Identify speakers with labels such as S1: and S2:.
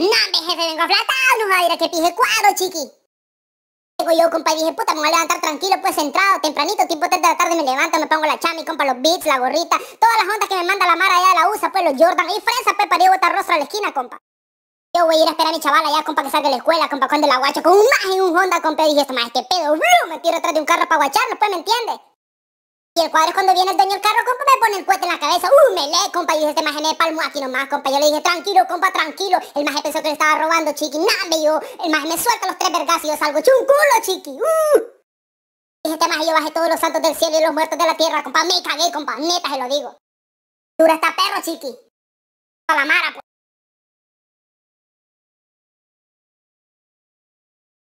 S1: No, me jefe, vengo aflatado, no va a ir a que pije cuadro, chiqui. Llego yo, compa, y dije, puta, me voy a levantar tranquilo, pues centrado, tempranito, tipo 3 de la tarde me levanto, me pongo la chami, compa, los beats, la gorrita, todas las ondas que me manda la mara allá de la USA, pues los Jordan, y fresa, pues, para ir a botar rostro a la esquina, compa. Yo voy a ir a esperar a mi chaval allá, compa, que salga de la escuela, compa, cuando la guacho con un más y un Honda, compa, y dije, esto más, qué este pedo, ¡uh!, me tiro atrás de un carro para guacharlo, pues, ¿me entiende. Y el cuadro es cuando viene el dueño del carro, compa, pone el cuete en la cabeza. Uh, me le, compa. Y dice este maje me palmo aquí nomás, compa. Yo le dije, tranquilo, compa, tranquilo. El maje pensó que le estaba robando, chiqui. Nada, me yo. El maje me suelta los tres vergas y yo salgo chunculo, chiqui. Uh. este maje yo bajé todos los santos del cielo y los muertos de
S2: la tierra, compa. Me cagué, compa. Neta, se lo digo. Dura esta perro, chiqui. Palamara, pues.